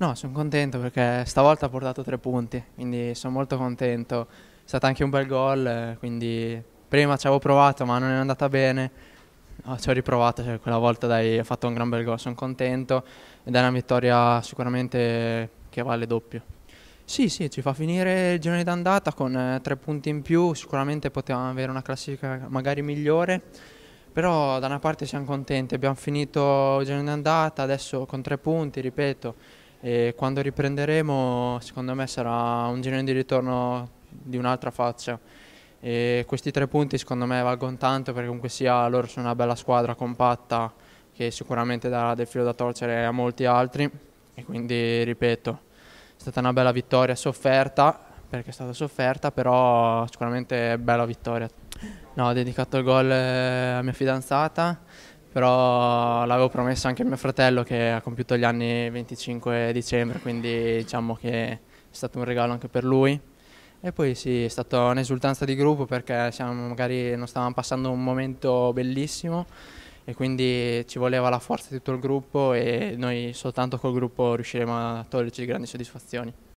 No, sono contento perché stavolta ha portato tre punti, quindi sono molto contento. È stato anche un bel gol, quindi prima ci avevo provato ma non è andata bene. Oh, ci ho riprovato, cioè, quella volta dai, ho fatto un gran bel gol, sono contento ed è una vittoria sicuramente che vale doppio. Sì, sì, ci fa finire il giorno d'andata con eh, tre punti in più, sicuramente potevamo avere una classifica magari migliore, però da una parte siamo contenti, abbiamo finito il giorno d'andata, adesso con tre punti, ripeto, e quando riprenderemo secondo me sarà un girone di ritorno di un'altra faccia e questi tre punti secondo me valgono tanto perché comunque sia loro sono una bella squadra compatta che sicuramente darà del filo da torcere a molti altri e quindi ripeto è stata una bella vittoria sofferta perché è stata sofferta però sicuramente bella vittoria no, ho dedicato il gol eh, a mia fidanzata però l'avevo promesso anche a mio fratello che ha compiuto gli anni 25 dicembre, quindi diciamo che è stato un regalo anche per lui. E poi sì, è stata un'esultanza di gruppo perché siamo, magari non stavamo passando un momento bellissimo e quindi ci voleva la forza di tutto il gruppo e noi soltanto col gruppo riusciremo a toglierci grandi soddisfazioni.